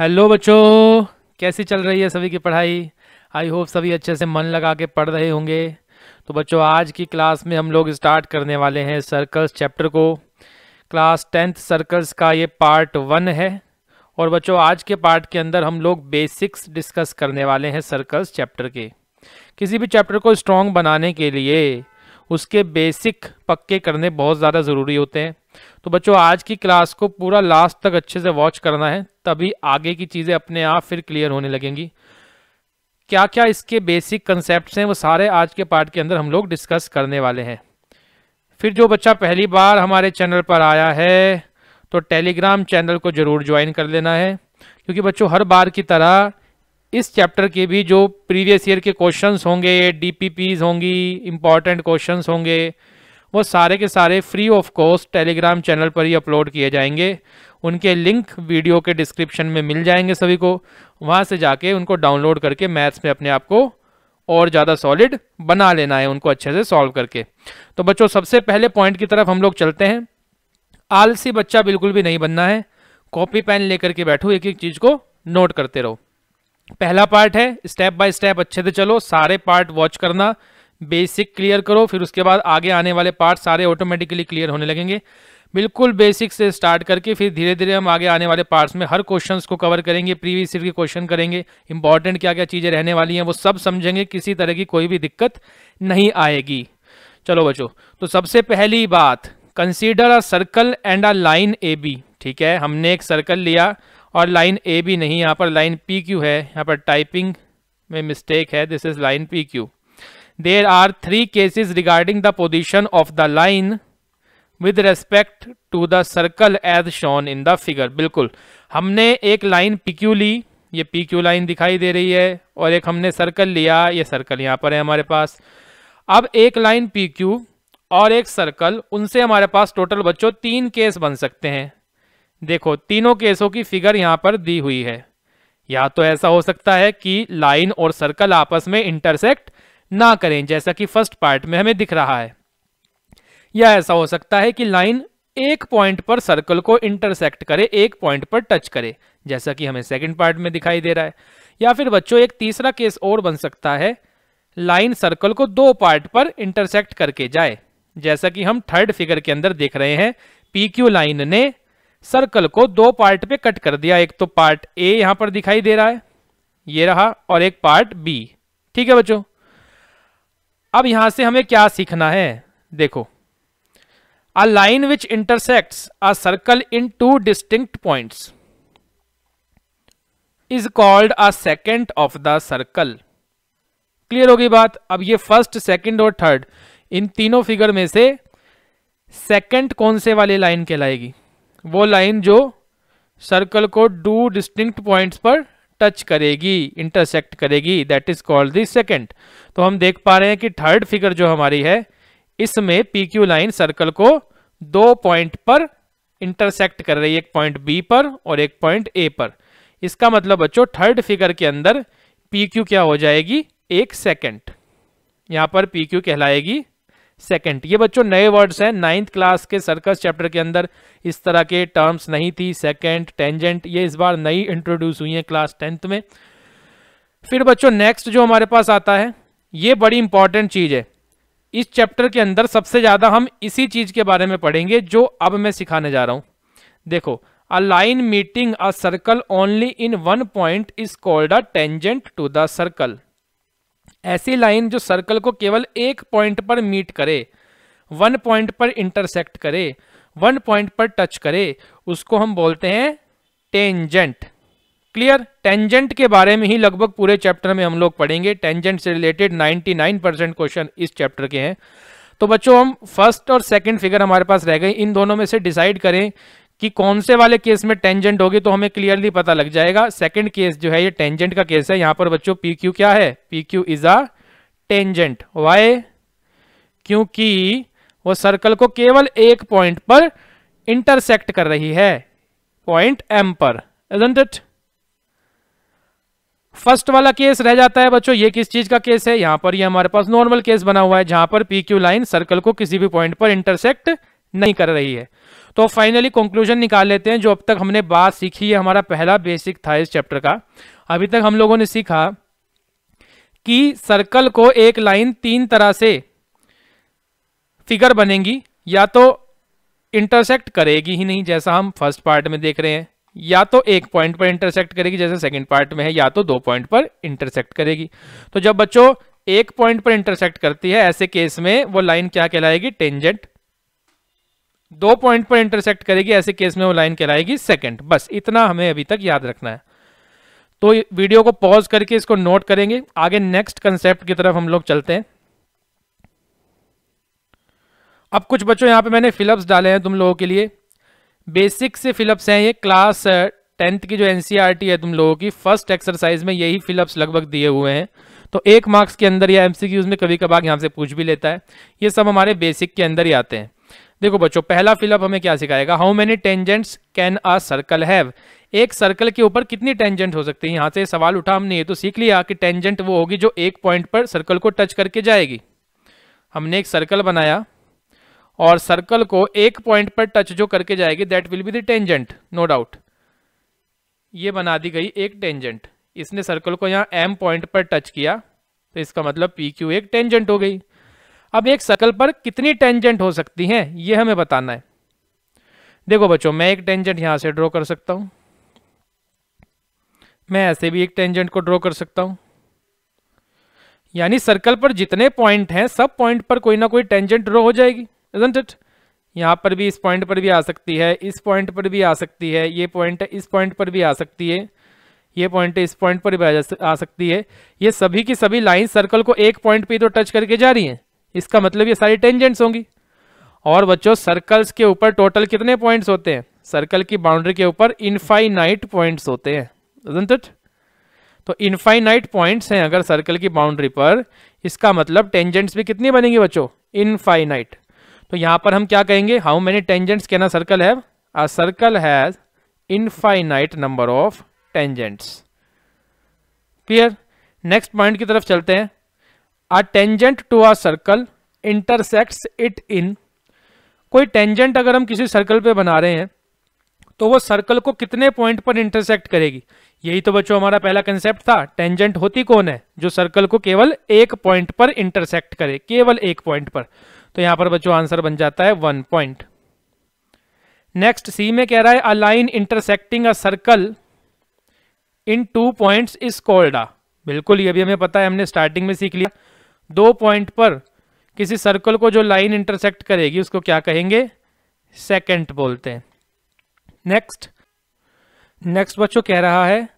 Hello बच्चों कैसी चल रही है सभी की पढ़ाई आई होप सभी अच्छे से मन लगा के पढ़ रहे होंगे तो बच्चों आज की क्लास में हम लोग स्टार्ट करने वाले हैं सर्कल्स चैप्टर को क्लास टेंथ सर्कल्स का ये पार्ट वन है और बच्चों आज के पार्ट के अंदर हम लोग बेसिक्स डिस्कस करने वाले हैं सर्कल्स चैप्टर के किसी भी चैप्टर को स्ट्रॉन्ग बनाने के लिए उसके बेसिक पक्के करने बहुत ज़्यादा ज़रूरी होते हैं तो बच्चों आज की क्लास को पूरा लास्ट तक अच्छे से वॉच करना है तभी आगे की चीज़ें अपने आप फिर क्लियर होने लगेंगी क्या क्या इसके बेसिक कंसेप्ट हैं वो सारे आज के पार्ट के अंदर हम लोग डिस्कस करने वाले हैं फिर जो बच्चा पहली बार हमारे चैनल पर आया है तो टेलीग्राम चैनल को ज़रूर ज्वाइन कर लेना है क्योंकि बच्चों हर बार की तरह इस चैप्टर के भी जो प्रीवियस ईयर के क्वेश्चंस होंगे डीपीपीज होंगी इंपॉर्टेंट क्वेश्चंस होंगे वो सारे के सारे free of cost Telegram channel पर ही अपलोड किए जाएंगे उनके लिंक वीडियो के डिस्क्रिप्शन में मिल जाएंगे सभी को वहाँ से जाके उनको डाउनलोड करके मैथ्स में अपने आप को और ज़्यादा सॉलिड बना लेना है उनको अच्छे से सॉल्व करके तो बच्चों सबसे पहले पॉइंट की तरफ हम लोग चलते हैं आलसी बच्चा बिल्कुल भी नहीं बनना है कॉपी पेन लेकर के बैठो एक एक चीज़ को नोट करते रहो पहला पार्ट है स्टेप बाय स्टेप अच्छे से चलो सारे पार्ट वॉच करना बेसिक क्लियर करो फिर उसके बाद आगे आने वाले पार्ट सारे ऑटोमेटिकली क्लियर होने लगेंगे बिल्कुल बेसिक से स्टार्ट करके फिर धीरे धीरे हम आगे आने वाले पार्ट्स में हर क्वेश्चंस को कवर करेंगे प्रीवियस ईयर के क्वेश्चन करेंगे इंपॉर्टेंट क्या क्या चीज़ें रहने वाली हैं वो सब समझेंगे किसी तरह की कोई भी दिक्कत नहीं आएगी चलो बच्चों तो सबसे पहली बात consider a circle and a line A B ठीक है हमने एक सर्कल लिया और लाइन ए भी नहीं यहाँ पर लाइन पी क्यू है यहाँ पर टाइपिंग में मिस्टेक है this is line P Q there are three cases regarding the position of the line with respect to the circle as shown in the figure बिल्कुल हमने एक लाइन पी क्यू ली ये P Q line दिखाई दे रही है और एक हमने सर्कल लिया ये सर्कल यहाँ पर है हमारे पास अब एक लाइन पी क्यू और एक सर्कल उनसे हमारे पास टोटल बच्चों तीन केस बन सकते हैं देखो तीनों केसों की फिगर यहां पर दी हुई है या तो ऐसा हो सकता है कि लाइन और सर्कल आपस में इंटरसेक्ट ना करें जैसा कि फर्स्ट पार्ट में हमें दिख रहा है या ऐसा हो सकता है कि लाइन एक पॉइंट पर सर्कल को इंटरसेक्ट करे एक पॉइंट पर टच करे जैसा कि हमें सेकंड पार्ट में दिखाई दे रहा है या फिर बच्चों एक तीसरा केस और बन सकता है लाइन सर्कल को दो पार्ट पर इंटरसेक्ट करके जाए जैसा कि हम थर्ड फिगर के अंदर देख रहे हैं पी क्यू लाइन ने सर्कल को दो पार्ट पे कट कर दिया एक तो पार्ट ए यहां पर दिखाई दे रहा है ये रहा और एक पार्ट बी ठीक है बच्चों अब यहां से हमें क्या सीखना है देखो a line which intersect a circle in two distinct points is called a secant of the circle clear होगी बात अब ये फर्स्ट सेकेंड और थर्ड इन तीनों फिगर में से सेकेंड कौन से वाले लाइन कहलाएगी वो लाइन जो सर्कल को टू डिस्टिंक्ट पॉइंट्स पर टच करेगी इंटरसेक्ट करेगी that is called the secant तो हम देख पा रहे हैं कि थर्ड फिगर जो हमारी है इसमें पी क्यू लाइन सर्कल को दो पॉइंट पर इंटरसेक्ट कर रही है एक पॉइंट बी पर और एक पॉइंट ए पर इसका मतलब बच्चों थर्ड फिगर के अंदर पी क्यू क्या हो जाएगी एक सेकेंड यहां पर पी क्यू कहलाएगी सेकंड ये बच्चों नए वर्ड्स हैं नाइन्थ क्लास के सर्कस चैप्टर के अंदर इस तरह के टर्म्स नहीं थी सेकंड टेंजेंट ये इस बार नई इंट्रोड्यूस हुई है क्लास टेंथ में फिर बच्चों नेक्स्ट जो हमारे पास आता है ये बड़ी इंपॉर्टेंट चीज़ है इस चैप्टर के अंदर सबसे ज़्यादा हम इसी चीज़ के बारे में पढ़ेंगे जो अब मैं सिखाने जा रहा हूं देखो a line meeting a circle only in one point is called a tangent to the circle ऐसी लाइन जो सर्कल को केवल एक पॉइंट पर मीट करे वन पॉइंट पर इंटरसेक्ट करे वन पॉइंट पर टच करे उसको हम बोलते हैं टेंजेंट क्लियर टेंजेंट के बारे में ही लगभग पूरे चैप्टर में हम लोग पढ़ेंगे टेंजेंट से रिलेटेड 99 परसेंट क्वेश्चन इस चैप्टर के हैं तो बच्चों हम फर्स्ट और सेकंड फिगर हमारे पास रह गए इन दोनों में से डिसाइड करें कि कौन से वाले केस में टेंजेंट होगी तो हमें क्लियरली पता लग जाएगा सेकंड केस जो है ये टेंजेंट का केस है यहां पर बच्चों पी क्यू क्या है P Q is a tangent why क्योंकि वो सर्कल को केवल एक पॉइंट पर इंटरसेक्ट कर रही है पॉइंट एम पर इजंट इट फर्स्ट वाला केस रह जाता है बच्चों ये किस चीज का केस है यहां पर ये हमारे पास नॉर्मल केस बना हुआ है जहां पर पी क्यू लाइन सर्कल को किसी भी पॉइंट पर इंटरसेक्ट नहीं कर रही है तो फाइनली कंक्लूजन निकाल लेते हैं जो अब तक हमने बात सीखी है हमारा पहला बेसिक था इस चैप्टर का अभी तक हम लोगों ने सीखा कि सर्कल को एक लाइन तीन तरह से फिगर बनेगी या तो इंटरसेक्ट करेगी ही नहीं जैसा हम फर्स्ट पार्ट में देख रहे हैं या तो एक पॉइंट पर इंटरसेक्ट करेगी जैसे सेकंड पार्ट में है या तो दो पॉइंट पर इंटरसेक्ट करेगी तो जब बच्चों एक पॉइंट पर इंटरसेक्ट करती है ऐसे केस में वो लाइन क्या कहलाएगी टेंजेंट दो पॉइंट पर इंटरसेक्ट करेगी ऐसे केस में वो लाइन कहलाएगी सेकंड बस इतना हमें अभी तक याद रखना है तो वीडियो को पॉज करके इसको नोट करेंगे आगे नेक्स्ट कंसेप्ट की तरफ हम लोग चलते हैं अब कुछ बच्चों यहां पे मैंने फिलअप्स डाले हैं तुम लोगों के लिए बेसिक से फिलअप्स हैं ये क्लास टेंथ uh, की जो एनसीआरटी e है तुम लोगों की फर्स्ट एक्सरसाइज में यही फिलअप्स लगभग दिए हुए हैं तो एक मार्क्स के अंदर या एमसीक्यूज में कभी कभार यहां से पूछ भी लेता है ये सब हमारे बेसिक के अंदर ही आते हैं देखो बच्चों पहला फिलअप हमें क्या सिखाएगा how many tangents can a circle have एक सर्कल के ऊपर कितनी टेंजेंट हो सकती है यहां से सवाल उठा हमने ये तो सीख लिया कि टेंजेंट वो होगी जो एक पॉइंट पर सर्कल को टच करके जाएगी हमने एक सर्कल बनाया और सर्कल को एक पॉइंट पर टच जो करके जाएगी that will be the tangent no doubt ये बना दी गई एक टेंजेंट इसने सर्कल को यहां एम पॉइंट पर टच किया तो इसका मतलब पी क्यू एक टेंजेंट हो गई अब एक सर्कल पर कितनी टेंजेंट हो सकती हैं ये हमें बताना है देखो बच्चों मैं एक टेंजेंट यहां से ड्रॉ कर सकता हूं मैं ऐसे भी एक टेंजेंट को ड्रॉ कर सकता हूं यानी सर्कल पर जितने पॉइंट हैं सब पॉइंट पर कोई ना कोई टेंजेंट ड्रॉ हो जाएगी इजंट इट यहां पर भी इस पॉइंट पर भी आ सकती है इस पॉइंट पर भी आ सकती है ये पॉइंट इस पॉइंट पर भी आ सकती है ये पॉइंट इस पॉइंट पर भी आ सकती है ये सभी की सभी लाइन सर्कल को एक पॉइंट पर तो टच करके जा रही है इसका मतलब ये सारी टेंजेंट्स होंगी और बच्चों सर्कल्स के ऊपर टोटल कितने पॉइंट्स होते हैं सर्कल की बाउंड्री के ऊपर इनफाइनाइट पॉइंट्स होते हैं तो इनफाइनाइट पॉइंट्स हैं अगर सर्कल की बाउंड्री पर इसका मतलब टेंजेंट्स भी कितनी बनेंगी बच्चों इनफाइनाइट तो यहां पर हम क्या कहेंगे हाउ मेनी टेंजेंट्स कहना सर्कल है a circle has infinite number of tangents clear next point की तरफ चलते हैं a tangent to a circle intersects it in कोई टेंजेंट अगर हम किसी सर्कल पे बना रहे हैं तो वो सर्कल को कितने पॉइंट पर इंटरसेक्ट करेगी यही तो बच्चों हमारा पहला कंसेप्ट था टेंजेंट होती कौन है जो सर्कल को केवल एक पॉइंट पर इंटरसेक्ट करे केवल एक पॉइंट पर तो यहां पर बच्चों आंसर बन जाता है वन पॉइंट नेक्स्ट सी में कह रहा है a line intersecting a circle in two points is called uh बिल्कुल ये भी हमें पता है हमने स्टार्टिंग में सीख लिया दो पॉइंट पर किसी सर्कल को जो लाइन इंटरसेक्ट करेगी उसको क्या कहेंगे सेकेंट बोलते हैं नेक्स्ट नेक्स्ट बच्चों कह रहा है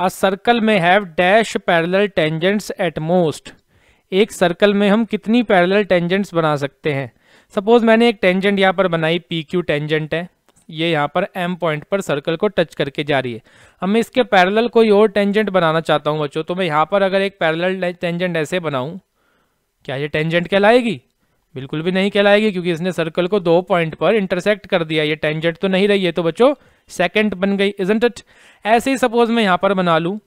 a circle may have dash parallel tangents at most एक सर्कल में हम कितनी पैरेलल टेंजेंट्स बना सकते हैं सपोज मैंने एक टेंजेंट यहाँ पर बनाई पी क्यू टेंजेंट है ये यहाँ पर एम पॉइंट पर सर्कल को टच करके जा रही है अब मैं इसके पैरेलल कोई और टेंजेंट बनाना चाहता हूँ बच्चों तो मैं यहाँ पर अगर एक पैरेलल टेंजेंट ऐसे बनाऊँ क्या ये टेंजेंट कहलाएगी बिल्कुल भी नहीं कहलाएगी क्योंकि इसने सर्कल को दो पॉइंट पर इंटरसेक्ट कर दिया ये टेंजेंट तो नहीं रही है तो बच्चों सेकंड बन गई इजेंट इट ऐसे ही सपोज मैं यहाँ पर बना लूँ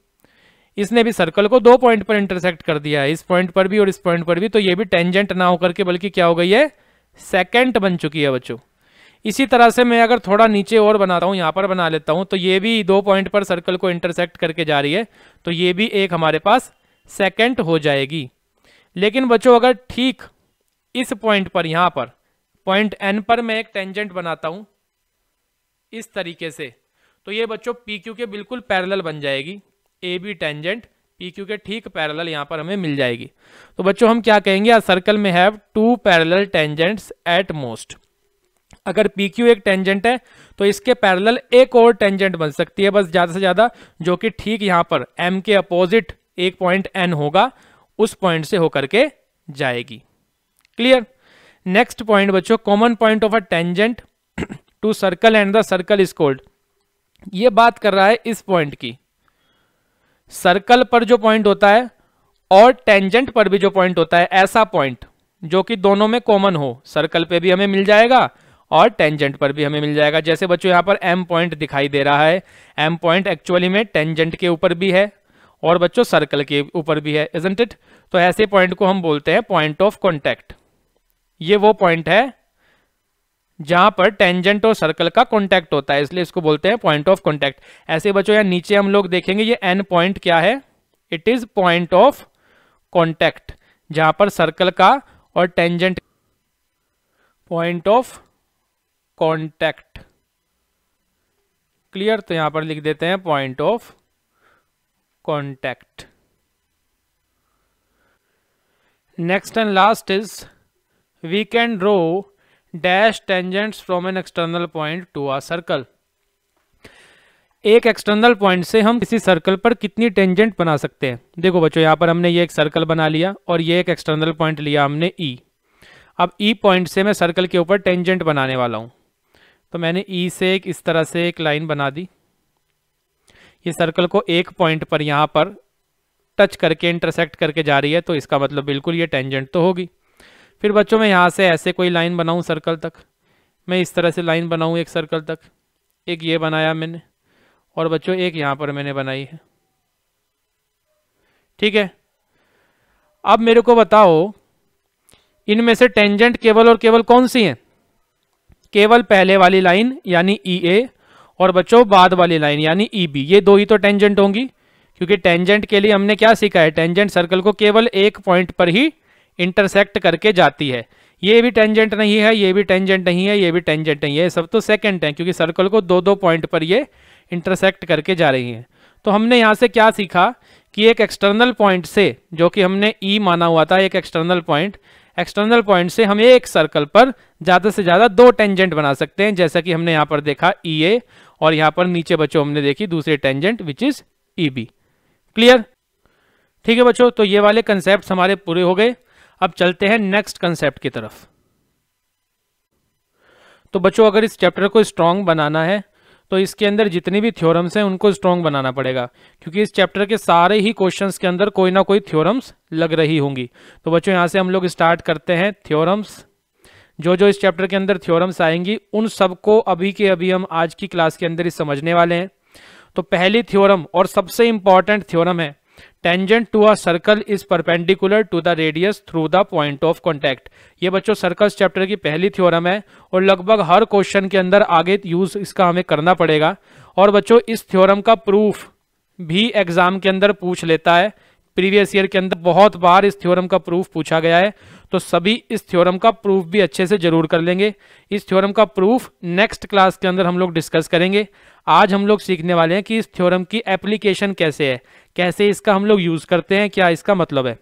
इसने भी सर्कल को दो पॉइंट पर इंटरसेक्ट कर दिया है इस पॉइंट पर भी और इस पॉइंट पर भी तो ये भी टेंजेंट ना होकर के बल्कि क्या हो गई है सेकेंड बन चुकी है बच्चों इसी तरह से मैं अगर थोड़ा नीचे और बनाता हूँ यहाँ पर बना लेता हूँ तो ये भी दो पॉइंट पर सर्कल को इंटरसेक्ट करके जा रही है तो ये भी एक हमारे पास सेकेंड हो जाएगी लेकिन बच्चों अगर ठीक इस पॉइंट पर यहां पर पॉइंट एन पर मैं एक टेंजेंट बनाता हूं इस तरीके से तो ये बच्चों पी क्यू के बिल्कुल पैरेलल बन जाएगी A B tangent P Q के ठीक पैरेलल यहां पर हमें मिल जाएगी तो बच्चों हम क्या कहेंगे a circle may have two parallel tangents at most अगर पी क्यू एक टेंजेंट है तो इसके पैरेलल एक और टेंजेंट बन सकती है बस ज़्यादा से ज़्यादा जो कि ठीक यहां पर एम के अपोजिट एक पॉइंट एन होगा उस पॉइंट से होकर के जाएगी क्लियर नेक्स्ट पॉइंट बच्चों common point of a tangent to circle and the circle is called ये बात कर रहा है इस पॉइंट की सर्कल पर जो पॉइंट होता है और टेंजेंट पर भी जो पॉइंट होता है ऐसा पॉइंट जो कि दोनों में कॉमन हो सर्कल पे भी हमें मिल जाएगा और टेंजेंट पर भी हमें मिल जाएगा जैसे बच्चों यहां पर एम पॉइंट दिखाई दे रहा है एम पॉइंट एक्चुअली में टेंजेंट के ऊपर भी है और बच्चों सर्कल के ऊपर भी है इजेंट इट तो ऐसे पॉइंट को हम बोलते हैं पॉइंट ऑफ कॉन्टैक्ट ये वो पॉइंट है जहां पर टेंजेंट और सर्कल का कॉन्टैक्ट होता है इसलिए इसको बोलते हैं पॉइंट ऑफ कॉन्टैक्ट ऐसे बच्चों यहाँ नीचे हम लोग देखेंगे ये एन पॉइंट क्या है it is point of contact जहां पर सर्कल का और tangent point of contact clear तो यहां पर लिख देते हैं point of contact next and last is we can draw dash tangents from an external point to a circle एक एक्सटर्नल पॉइंट से हम किसी सर्कल पर कितनी टेंजेंट बना सकते हैं देखो बच्चों यहाँ पर हमने ये एक सर्कल बना लिया और ये एक एक्सटर्नल पॉइंट लिया हमने ई e. अब ई e पॉइंट से मैं सर्कल के ऊपर टेंजेंट बनाने वाला हूँ तो मैंने ई e से एक इस तरह से एक लाइन बना दी ये सर्कल को एक पॉइंट पर यहाँ पर टच करके इंटरसेक्ट करके जा रही है तो इसका मतलब बिल्कुल ये टेंजेंट तो होगी फिर बच्चों मैं यहाँ से ऐसे कोई लाइन बनाऊँ सर्कल तक मैं इस तरह से लाइन बनाऊँ एक सर्कल तक एक ये बनाया मैंने और बच्चों एक यहाँ पर मैंने बनाई है ठीक है अब मेरे को बताओ इनमें से टेंजेंट केवल और केवल कौन सी है केवल पहले वाली लाइन यानी ई e ए और बच्चों बाद वाली लाइन यानी ई e बी ये दो ही तो टेंजेंट होंगी क्योंकि टेंजेंट के लिए हमने क्या सीखा है टेंजेंट सर्कल को केवल एक पॉइंट पर ही इंटरसेक्ट करके जाती है ये भी टेंजेंट नहीं है ये भी टेंजेंट नहीं है ये भी टेंजेंट नहीं है सब तो सेकेंड है क्योंकि सर्कल को दो दो पॉइंट पर ये इंटरसेक्ट करके जा रही है तो हमने यहाँ से क्या सीखा कि एक एक्सटर्नल पॉइंट से जो कि हमने ई e माना हुआ था एक एक्सटर्नल पॉइंट एक्सटर्नल पॉइंट से हम एक सर्कल पर ज़्यादा से ज़्यादा दो टेंजेंट बना सकते हैं जैसा कि हमने यहाँ पर देखा ई e ए और यहां पर नीचे बच्चों हमने देखी दूसरी tangent which is E B clear ठीक है बच्चों तो ये वाले कंसेप्ट हमारे पूरे हो गए अब चलते हैं नेक्स्ट कंसेप्ट की तरफ तो बच्चों अगर इस चैप्टर को स्ट्रांग बनाना है तो इसके अंदर जितनी भी थ्योरम्स हैं उनको स्ट्रांग बनाना पड़ेगा क्योंकि इस चैप्टर के सारे ही क्वेश्चंस के अंदर कोई ना कोई थ्योरम्स लग रही होंगी तो बच्चों यहां से हम लोग स्टार्ट करते हैं थ्योरम्स जो जो इस चैप्टर के अंदर थ्योरम्स आएंगी उन सबको अभी के अभी हम आज की क्लास के अंदर ही समझने वाले हैं तो पहली थ्योरम और सबसे इंपॉर्टेंट थ्योरम है tangent to a circle is perpendicular to the radius through the point of contact ये बच्चों सर्कल्स चैप्टर की पहली थ्योरम है और लगभग हर क्वेश्चन के अंदर आगे यूज इसका हमें करना पड़ेगा और बच्चों इस थ्योरम का प्रूफ भी एग्जाम के अंदर पूछ लेता है प्रीवियस ईयर के अंदर बहुत बार इस थ्योरम का प्रूफ पूछा गया है तो सभी इस थ्योरम का प्रूफ भी अच्छे से जरूर कर लेंगे इस थ्योरम का प्रूफ नेक्स्ट क्लास के अंदर हम लोग डिस्कस करेंगे आज हम लोग सीखने वाले हैं कि इस थ्योरम की एप्लीकेशन कैसे है कैसे इसका हम लोग यूज करते हैं क्या इसका मतलब है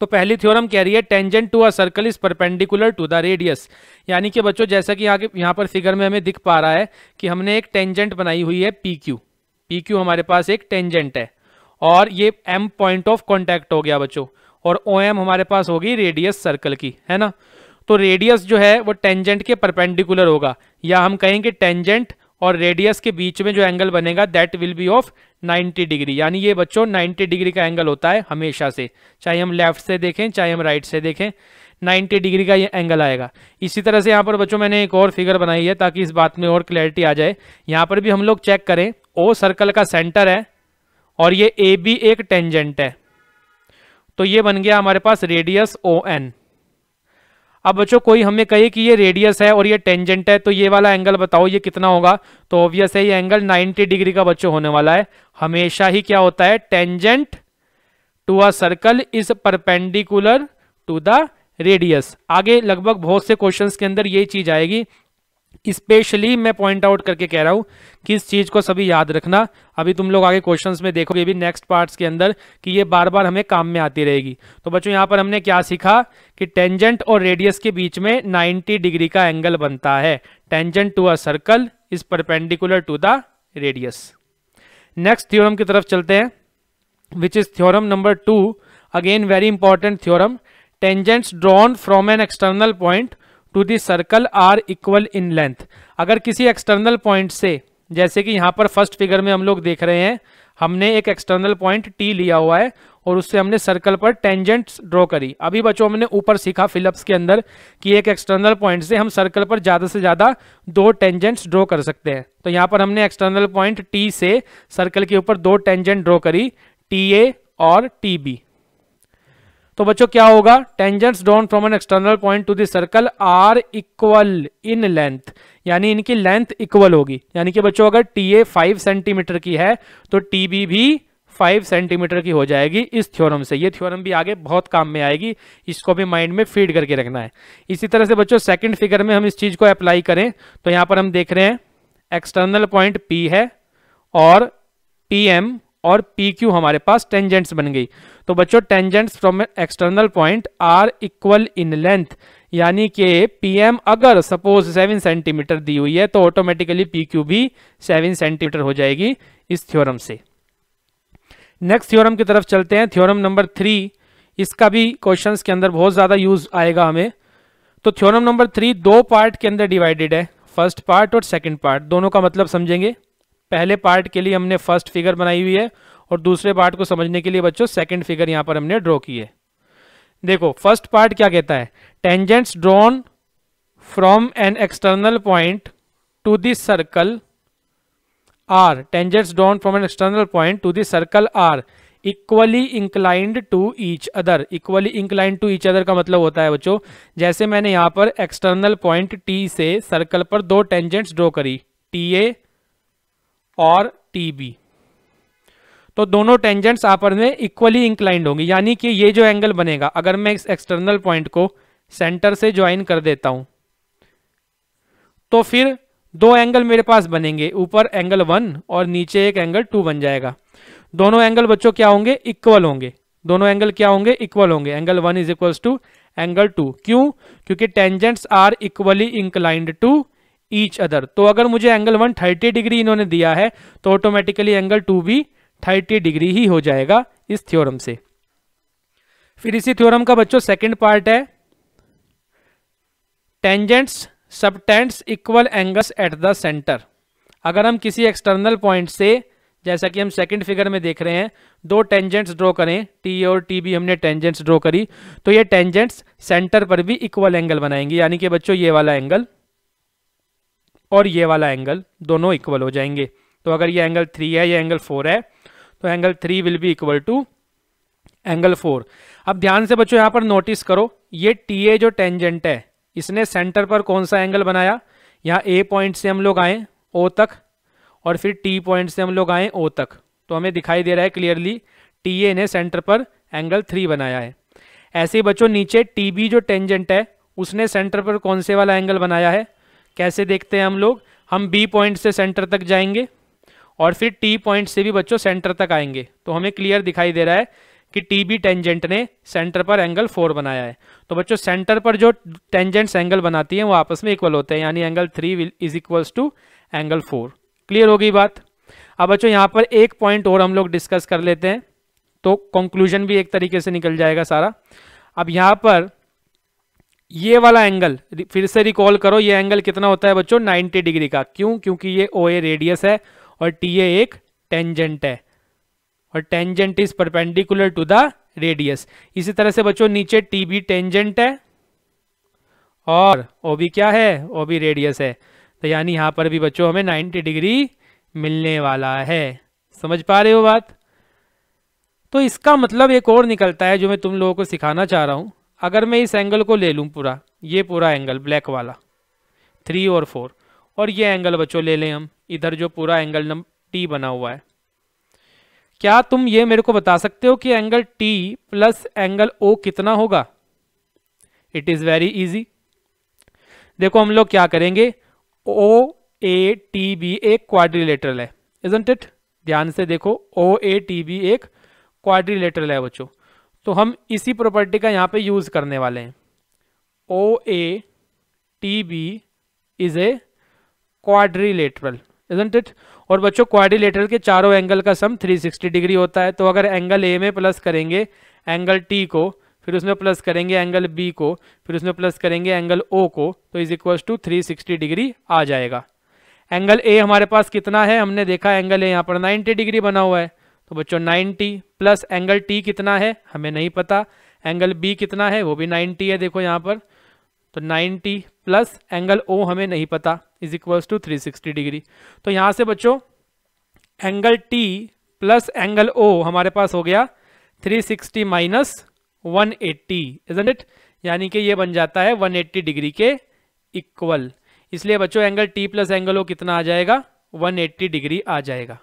तो पहली थ्योरम कह रही है tangent to a circle is perpendicular to the radius यानी कि बच्चों जैसा कि यहाँ यहाँ पर फिगर में हमें दिख पा रहा है कि हमने एक टेंजेंट बनाई हुई है पी क्यू पी क्यू हमारे पास एक टेंजेंट है और ये एम पॉइंट ऑफ कॉन्टैक्ट हो गया बच्चों और ओ एम हमारे पास होगी रेडियस सर्कल की है ना तो रेडियस जो है वो टेंजेंट के परपेंडिकुलर होगा या हम कहेंगे टेंजेंट और रेडियस के बीच में जो एंगल बनेगा that will be of 90 degree यानी ये बच्चों 90 डिग्री का एंगल होता है हमेशा से चाहे हम लेफ्ट से देखें चाहे हम राइट से देखें 90 डिग्री का ये एंगल आएगा इसी तरह से यहाँ पर बच्चों मैंने एक और फिगर बनाई है ताकि इस बात में और क्लैरिटी आ जाए यहाँ पर भी हम लोग चेक करें ओ सर्कल का सेंटर है और ये ए बी एक टेंजेंट है तो ये बन गया हमारे पास रेडियस ओ एन अब बच्चों कोई हमें कहे कि ये रेडियस है और ये टेंजेंट है तो ये वाला एंगल बताओ ये कितना होगा तो ऑब्वियस है ये एंगल 90 डिग्री का बच्चों होने वाला है हमेशा ही क्या होता है tangent to a circle is perpendicular to the radius आगे लगभग बहुत से क्वेश्चंस के अंदर ये चीज आएगी स्पेशली मैं पॉइंट आउट करके कह रहा हूँ कि इस चीज़ को सभी याद रखना अभी तुम लोग आगे क्वेश्चंस में देखोगे भी नेक्स्ट पार्ट्स के अंदर कि ये बार बार हमें काम में आती रहेगी तो बच्चों यहाँ पर हमने क्या सीखा कि टेंजेंट और रेडियस के बीच में 90 डिग्री का एंगल बनता है tangent to a circle is perpendicular to the radius next theorem की तरफ चलते हैं which is theorem number two again very important theorem tangents drawn from an external point to the circle are equal in length अगर किसी external point से जैसे कि यहाँ पर फर्स्ट फिगर में हम लोग देख रहे हैं हमने एक एक्सटर्नल पॉइंट टी लिया हुआ है और उससे हमने सर्कल पर टेंजेंट्स ड्रॉ करी अभी बच्चों हमने ऊपर सीखा फिलप्स के अंदर कि एक एक्सटर्नल पॉइंट से हम सर्कल पर ज़्यादा से ज़्यादा दो टेंजेंट्स ड्रॉ कर सकते हैं तो यहाँ पर हमने एक्सटर्नल पॉइंट टी से सर्कल के ऊपर दो टेंजेंट ड्रॉ करी टी ए और टी बी तो बच्चों क्या होगा tangents drawn from an external point to this circle are equal in length यानी इनकी लेंथ इक्वल होगी यानी कि बच्चों अगर टी ए फाइव सेंटीमीटर की है तो टी बी भी फाइव सेंटीमीटर की हो जाएगी इस थ्योरम से ये थ्योरम भी आगे बहुत काम में आएगी इसको भी माइंड में फीड करके रखना है इसी तरह से बच्चों सेकंड फिगर में हम इस चीज़ को अप्लाई करें तो यहां पर हम देख रहे हैं एक्सटर्नल पॉइंट पी है और पी एम और पी क्यू हमारे पास टेंजेंट्स बन गई तो बच्चों tangents from external point are equal in length यानी कि एम अगर सपोज सेवन सेंटीमीटर दी हुई है तो ऑटोमेटिकली पी क्यू भी सेवन सेंटीमीटर हो जाएगी इस थ्योरम से नेक्स्ट थ्योरम की तरफ चलते हैं थ्योरम नंबर थ्री इसका भी क्वेश्चन के अंदर बहुत ज़्यादा यूज आएगा हमें तो थ्योरम नंबर थ्री दो पार्ट के अंदर डिवाइडेड है फर्स्ट पार्ट और सेकेंड पार्ट दोनों का मतलब समझेंगे पहले पार्ट के लिए हमने फर्स्ट फिगर बनाई हुई है और दूसरे पार्ट को समझने के लिए बच्चों सेकंड फिगर यहां पर हमने ड्रॉ की है देखो फर्स्ट पार्ट क्या कहता है tangents drawn from an external point to this circle are tangents drawn from an external point to this circle are equally inclined to each other equally inclined to each other का मतलब होता है बच्चों जैसे मैंने यहां पर एक्सटर्नल पॉइंट टी से सर्कल पर दो टेंजेंट्स ड्रॉ करी टी ए और टीबी तो दोनों टेंजेंट्स आपस में इक्वली इंक्लाइंड होंगी यानी कि ये जो एंगल बनेगा अगर मैं इस एक्सटर्नल पॉइंट को सेंटर से ज्वाइन कर देता हूं तो फिर दो एंगल मेरे पास बनेंगे ऊपर एंगल वन और नीचे एक एंगल टू बन जाएगा दोनों एंगल बच्चों क्या होंगे इक्वल होंगे दोनों एंगल क्या होंगे इक्वल होंगे angle one is equal to angle two क्यों क्योंकि tangents are equally inclined to each other तो अगर मुझे एंगल वन थर्टी डिग्री इन्होंने दिया है तो ऑटोमेटिकली एंगल टू भी थर्टी डिग्री ही हो जाएगा इस थ्योरम से फिर इसी थ्योरम का बच्चों सेकंड पार्ट है tangents subtends equal angles at the centre अगर हम किसी एक्सटर्नल पॉइंट से जैसा कि हम सेकंड फिगर में देख रहे हैं दो टेंजेंट्स ड्रॉ करें टी और टी बी हमने टेंजेंट्स ड्रॉ करी तो ये टेंजेंट्स सेंटर पर भी इक्वल एंगल बनाएंगे यानी कि बच्चों ये वाला एंगल और ये वाला एंगल दोनों इक्वल हो जाएंगे तो अगर ये एंगल थ्री है ये एंगल फोर है तो angle three will be equal to angle four अब ध्यान से बच्चों यहाँ पर नोटिस करो ये टी ए जो टेंजेंट है इसने सेंटर पर कौन सा एंगल बनाया यहाँ ए पॉइंट से हम लोग आए ओ तक और फिर टी पॉइंट से हम लोग आए ओ तक तो हमें दिखाई दे रहा है क्लियरली टी ए ने सेंटर पर एंगल थ्री बनाया है ऐसे ही बच्चों नीचे टी बी जो टेंजेंट है उसने सेंटर पर कौन से वाला एंगल बनाया है कैसे देखते हैं हम लोग हम बी पॉइंट से सेंटर तक जाएंगे और फिर टी पॉइंट से भी बच्चों सेंटर तक आएंगे तो हमें क्लियर दिखाई दे रहा है कि टी बी टेंजेंट ने सेंटर पर एंगल फोर बनाया है तो बच्चों सेंटर पर जो टेंजेंट्स एंगल बनाती हैं वो आपस में इक्वल होते हैं यानी angle three is equals to angle four clear होगी बात अब बच्चों यहाँ पर एक पॉइंट और हम लोग डिस्कस कर लेते हैं तो कंक्लूजन भी एक तरीके से निकल जाएगा सारा अब यहाँ पर ये वाला एंगल फिर से रिकॉल करो ये एंगल कितना होता है बच्चों 90 डिग्री का क्यों क्योंकि ये ओ ए रेडियस है और टी ए एक टेंजेंट है और tangent is perpendicular to the radius इसी तरह से बच्चों नीचे टी बी टेंजेंट है और ओ बी क्या है ओ बी रेडियस है तो यानी यहां पर भी बच्चों हमें 90 डिग्री मिलने वाला है समझ पा रहे हो बात तो इसका मतलब एक और निकलता है जो मैं तुम लोगों को सिखाना चाह रहा हूं अगर मैं इस एंगल को ले लूँ पूरा ये पूरा एंगल ब्लैक वाला थ्री और फोर और ये एंगल बच्चों ले लें हम इधर जो पूरा एंगल नंबर टी बना हुआ है क्या तुम ये मेरे को बता सकते हो कि angle T plus angle O कितना होगा इट इज़ वेरी इजी देखो हम लोग क्या करेंगे ओ ए टी बी एक क्वाड्रिलेटरल है इजेंट इट ध्यान से देखो ओ ए टी बी एक क्वाड्रिलेटरल है बच्चों तो हम इसी प्रॉपर्टी का यहाँ पे यूज़ करने वाले हैं O A T B is a quadrilateral isn't it और बच्चों क्वाड्रीलेटरल के चारों एंगल का सम 360 डिग्री होता है तो अगर एंगल ए में प्लस करेंगे एंगल टी को फिर उसमें प्लस करेंगे एंगल बी को फिर उसमें प्लस करेंगे एंगल ओ को तो is equals to sixty degree आ जाएगा एंगल ए हमारे पास कितना है हमने देखा एंगल ए यहाँ पर 90 डिग्री बना हुआ है तो बच्चों 90 प्लस एंगल टी कितना है हमें नहीं पता एंगल बी कितना है वो भी 90 है देखो यहाँ पर तो 90 प्लस एंगल ओ हमें नहीं पता इज इक्वल्स टू 360 डिग्री तो यहाँ से बच्चों angle T plus angle O हमारे पास हो गया 360 sixty minus one eighty it यानी कि ये बन जाता है 180 डिग्री के इक्वल इसलिए बच्चों angle T plus angle O कितना आ जाएगा 180 डिग्री आ जाएगा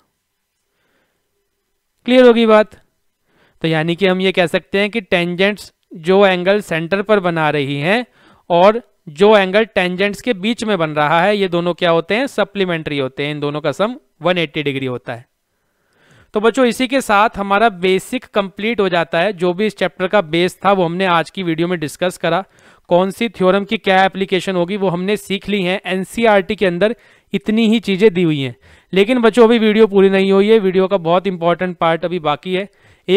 क्लियर होगी बात तो यानी कि हम ये कह सकते हैं कि टेंजेंट्स जो एंगल सेंटर पर बना रही हैं और जो एंगल टेंजेंट्स के बीच में बन रहा है ये दोनों क्या होते हैं सप्लीमेंट्री होते हैं इन दोनों का सम 180 डिग्री होता है तो बच्चों इसी के साथ हमारा बेसिक कंप्लीट हो जाता है जो भी इस चैप्टर का बेस था वो हमने आज की वीडियो में डिस्कस करा कौन सी थ्योरम की क्या एप्लीकेशन होगी वो हमने सीख ली है एनसीईआरटी e के अंदर इतनी ही चीज़ें दी हुई हैं लेकिन बच्चों अभी वीडियो पूरी नहीं हुई है वीडियो का बहुत इंपॉर्टेंट पार्ट अभी बाकी है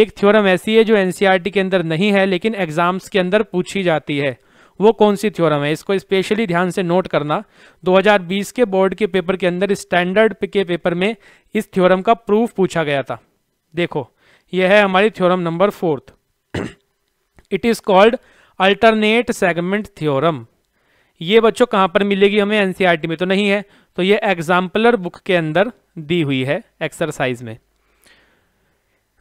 एक थ्योरम ऐसी है जो एनसीआरटी e के अंदर नहीं है लेकिन एग्जाम्स के अंदर पूछी जाती है वो कौन सी थ्योरम है इसको स्पेशली ध्यान से नोट करना 2020 के बोर्ड के पेपर के अंदर स्टैंडर्ड के पेपर में इस थ्योरम का प्रूफ पूछा गया था देखो यह है हमारी theorem number fourth it is called alternate segment theorem ये बच्चों कहाँ पर मिलेगी हमें एनसीईआरटी e में तो नहीं है तो ये एग्जाम्पलर बुक के अंदर दी हुई है एक्सरसाइज में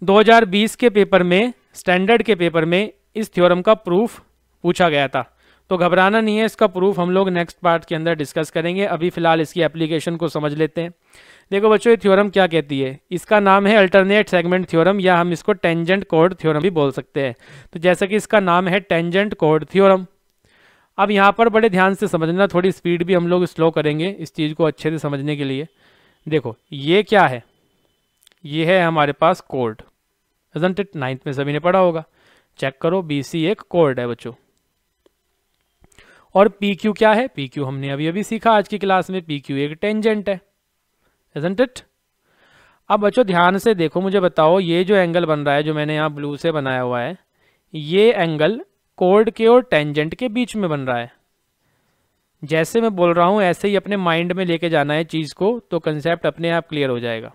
2020 के पेपर में स्टैंडर्ड के पेपर में इस थ्योरम का प्रूफ पूछा गया था तो घबराना नहीं है इसका प्रूफ हम लोग नेक्स्ट पार्ट के अंदर डिस्कस करेंगे अभी फिलहाल इसकी एप्लीकेशन को समझ लेते हैं देखो बच्चों ये थ्योरम क्या कहती है इसका नाम है अल्टरनेट सेगमेंट थ्योरम या हम इसको टेंजेंट कोड थ्योरम भी बोल सकते हैं तो जैसा कि इसका नाम है टेंजेंट कोड थ्योरम अब यहाँ पर बड़े ध्यान से समझना थोड़ी स्पीड भी हम लोग स्लो करेंगे इस चीज़ को अच्छे से समझने के लिए देखो ये क्या है ये है हमारे पास कोड इट नाइन्थ में सभी ने पढ़ा होगा चेक करो बी सी एक कोड है बच्चों और पी क्यू क्या है पी क्यू हमने अभी अभी सीखा आज की क्लास में पी क्यू एक टेंजेंट है Isn't it? अब बच्चों ध्यान से देखो मुझे बताओ ये जो एंगल बन रहा है जो मैंने यहाँ ब्लू से बनाया हुआ है ये एंगल कोड के और टेंजेंट के बीच में बन रहा है जैसे मैं बोल रहा हूँ ऐसे ही अपने माइंड में लेके जाना है चीज़ को तो कंसेप्ट अपने आप क्लियर हो जाएगा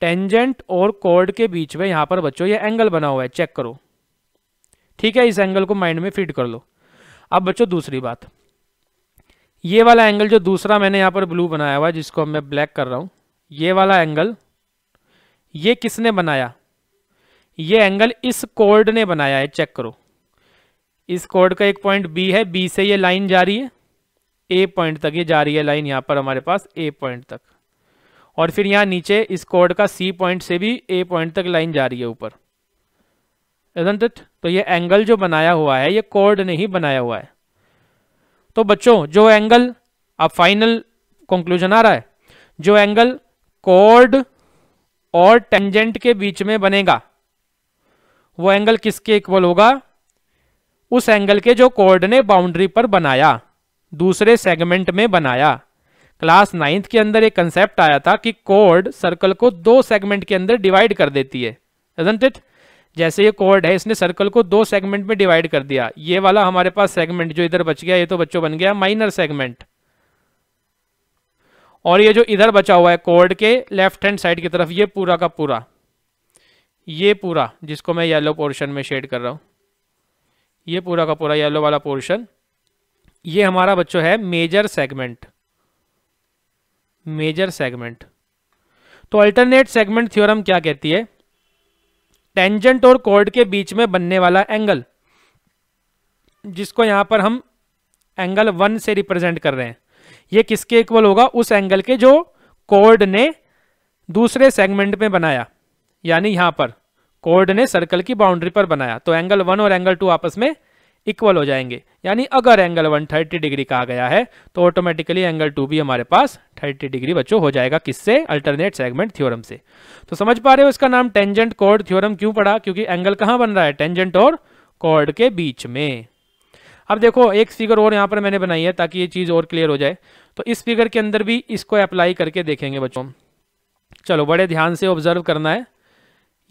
टेंजेंट और कोड के बीच में यहाँ पर बच्चों ये एंगल बना हुआ है चेक करो ठीक है इस एंगल को माइंड में फिट कर लो अब बच्चों दूसरी बात ये वाला एंगल जो दूसरा मैंने यहाँ पर ब्लू बनाया हुआ है जिसको मैं ब्लैक कर रहा हूँ ये वाला एंगल ये किसने बनाया ये एंगल इस कोर्ड ने बनाया है चेक करो इस कोर्ड का एक पॉइंट बी है बी से ये लाइन जा रही है ए पॉइंट तक ये जा रही है लाइन यहाँ पर हमारे पास ए पॉइंट तक और फिर यहाँ नीचे इस कोर्ड का सी पॉइंट से भी ए पॉइंट तक लाइन जा रही है ऊपर एजेंट इट तो ये एंगल जो बनाया हुआ है ये कोर्ड ने ही बनाया हुआ है तो बच्चों जो एंगल अब फाइनल कंक्लूजन आ रहा है जो एंगल कोर्ड और टेंजेंट के बीच में बनेगा वो एंगल किसके इक्वल होगा उस एंगल के जो कॉर्ड ने बाउंड्री पर बनाया दूसरे सेगमेंट में बनाया क्लास नाइन्थ के अंदर एक कंसेप्ट आया था कि कोड सर्कल को दो सेगमेंट के अंदर डिवाइड कर देती है इट जैसे ये कोड है इसने सर्कल को दो सेगमेंट में डिवाइड कर दिया ये वाला हमारे पास सेगमेंट जो इधर बच गया ये तो बच्चों बन गया माइनर सेगमेंट और ये जो इधर बचा हुआ है कोड के लेफ्ट हैंड साइड की तरफ ये पूरा का पूरा ये पूरा जिसको मैं येलो पोर्शन में शेड कर रहा हूं ये पूरा का पूरा येलो वाला पोर्शन ये हमारा बच्चों है मेजर सेगमेंट मेजर सेगमेंट तो अल्टरनेट सेगमेंट थ्योरम क्या कहती है टेंजेंट और कोर्ड के बीच में बनने वाला एंगल जिसको यहां पर हम एंगल वन से रिप्रेजेंट कर रहे हैं ये किसके इक्वल होगा उस एंगल के जो कोर्ड ने दूसरे सेगमेंट में बनाया यानी यहां पर कोर्ड ने सर्कल की बाउंड्री पर बनाया तो एंगल वन और एंगल टू आपस में इक्वल हो जाएंगे यानी अगर एंगल वन थर्टी डिग्री कहा गया है तो ऑटोमेटिकली एंगल टू भी हमारे पास थर्टी डिग्री बच्चों हो जाएगा किससे अल्टरनेट सेगमेंट थ्योरम से तो समझ पा रहे हो इसका नाम टेंजेंट कोड थ्योरम क्यों पड़ा क्योंकि एंगल कहां बन रहा है टेंजेंट और कॉर्ड के बीच में अब देखो एक फिगर और यहां पर मैंने बनाई है ताकि ये चीज़ और क्लियर हो जाए तो इस फिगर के अंदर भी इसको अप्लाई करके देखेंगे बच्चों चलो बड़े ध्यान से ऑब्जर्व करना है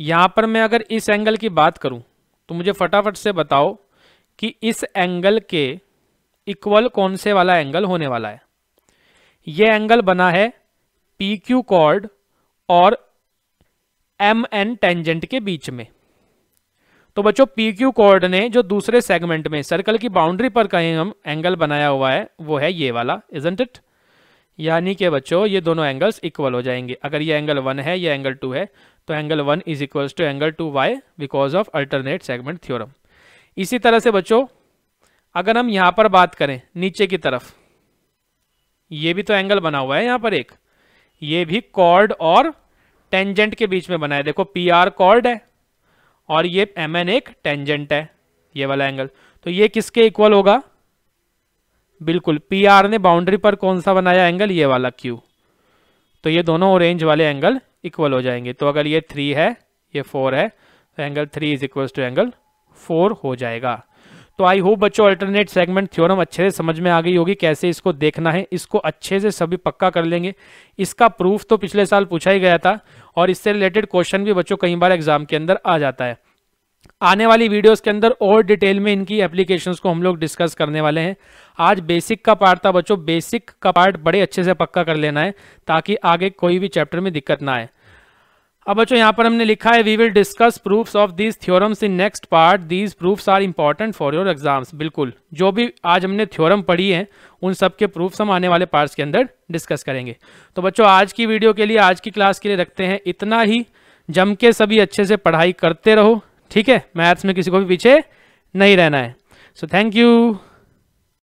यहां पर मैं अगर इस एंगल की बात करूं तो मुझे फटाफट से बताओ कि इस एंगल के इक्वल कौन से वाला एंगल होने वाला है ये एंगल बना है पी क्यू कॉर्ड और एम एन टेंजेंट के बीच में तो बच्चों पी क्यू कॉर्ड ने जो दूसरे सेगमेंट में सर्कल की बाउंड्री पर कहीं हम एंगल बनाया हुआ है वो है ये वाला इजेंट इट यानी कि बच्चों ये दोनों एंगल्स इक्वल हो जाएंगे अगर ये एंगल वन है ये एंगल टू है तो angle one is equal to angle two why because of alternate segment theorem इसी तरह से बच्चों अगर हम यहां पर बात करें नीचे की तरफ ये भी तो एंगल बना हुआ है यहां पर एक ये भी कॉर्ड और टेंजेंट के बीच में बना है देखो पी आर कॉर्ड है और ये एम एन एक टेंजेंट है ये वाला एंगल तो ये किसके इक्वल होगा बिल्कुल पी आर ने बाउंड्री पर कौन सा बनाया एंगल ये वाला क्यू तो ये दोनों ओरेंज वाले एंगल इक्वल हो जाएंगे तो अगर ये थ्री है ये फोर है तो angle three is equal to angle four हो जाएगा तो आई होप बच्चों अल्टरनेट सेगमेंट थ्योरम अच्छे से समझ में आ गई होगी कैसे इसको देखना है इसको अच्छे से सभी पक्का कर लेंगे इसका प्रूफ तो पिछले साल पूछा ही गया था और इससे रिलेटेड क्वेश्चन भी बच्चों कई बार एग्जाम के अंदर आ जाता है आने वाली वीडियोस के अंदर और डिटेल में इनकी एप्लीकेशंस को हम लोग डिस्कस करने वाले हैं आज बेसिक का पार्ट था बच्चों बेसिक का पार्ट बड़े अच्छे से पक्का कर लेना है ताकि आगे कोई भी चैप्टर में दिक्कत ना आए अब बच्चों यहाँ पर हमने लिखा है we will discuss proofs of these theorems in next part these proofs are important for your exams बिल्कुल जो भी आज हमने थ्योरम पढ़ी है उन सब के प्रूफ्स हम आने वाले पार्ट्स के अंदर डिस्कस करेंगे तो बच्चों आज की वीडियो के लिए आज की क्लास के लिए रखते हैं इतना ही जम के सभी अच्छे से पढ़ाई करते रहो ठीक है मैथ्स में किसी को भी पीछे नहीं रहना है सो थैंक यू